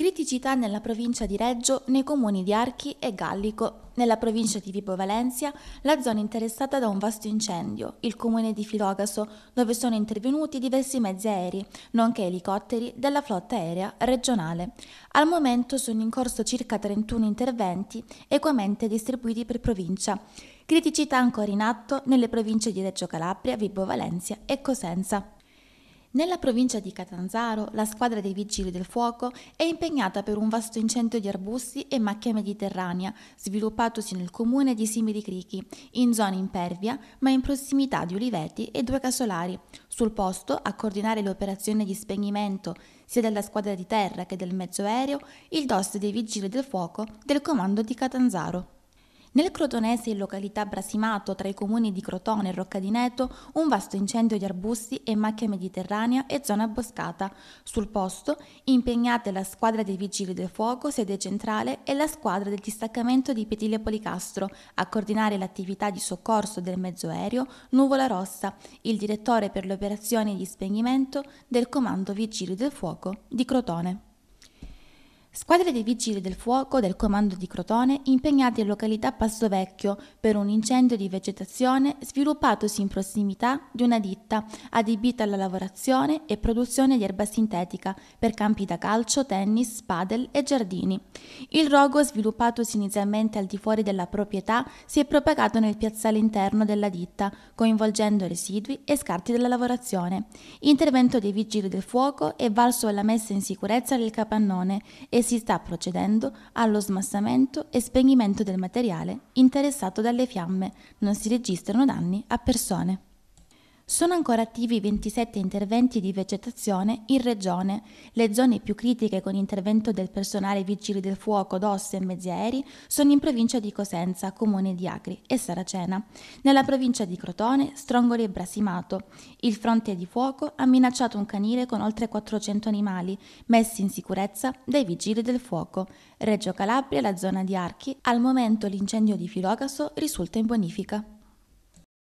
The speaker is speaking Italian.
Criticità nella provincia di Reggio, nei comuni di Archi e Gallico. Nella provincia di Vibo Valencia, la zona interessata da un vasto incendio, il comune di Filogaso, dove sono intervenuti diversi mezzi aerei, nonché elicotteri della flotta aerea regionale. Al momento sono in corso circa 31 interventi, equamente distribuiti per provincia. Criticità ancora in atto nelle province di Reggio Calabria, Vibo Valencia e Cosenza. Nella provincia di Catanzaro la squadra dei Vigili del Fuoco è impegnata per un vasto incendio di arbusti e macchia mediterranea sviluppatosi nel comune di Simili Crichi, in zona impervia ma in prossimità di uliveti e due casolari. Sul posto, a coordinare le operazioni di spegnimento sia della squadra di terra che del mezzo aereo, il DOS dei Vigili del Fuoco del comando di Catanzaro. Nel crotonese in località Brasimato, tra i comuni di Crotone e Roccadineto, un vasto incendio di arbusti e macchia mediterranea e zona boscata. Sul posto, impegnate la squadra dei vigili del fuoco, sede centrale, e la squadra del distaccamento di Petile Policastro, a coordinare l'attività di soccorso del mezzo aereo Nuvola Rossa, il direttore per le operazioni di spegnimento del Comando Vigili del Fuoco di Crotone. Squadre dei vigili del fuoco del comando di Crotone impegnate in località Passovecchio per un incendio di vegetazione sviluppatosi in prossimità di una ditta adibita alla lavorazione e produzione di erba sintetica per campi da calcio, tennis, padel e giardini. Il rogo, sviluppatosi inizialmente al di fuori della proprietà, si è propagato nel piazzale interno della ditta, coinvolgendo residui e scarti della lavorazione. Intervento dei vigili del fuoco è valso alla messa in sicurezza del capannone e si sta procedendo allo smassamento e spegnimento del materiale interessato dalle fiamme, non si registrano danni a persone. Sono ancora attivi 27 interventi di vegetazione in regione. Le zone più critiche con intervento del personale vigili del fuoco, d'Osse e mezzi aerei sono in provincia di Cosenza, comune di Acri e Saracena, nella provincia di Crotone, Strongoli e Brasimato. Il fronte di fuoco ha minacciato un canile con oltre 400 animali, messi in sicurezza dai vigili del fuoco. Reggio Calabria, la zona di Archi, al momento l'incendio di Filogaso risulta in bonifica.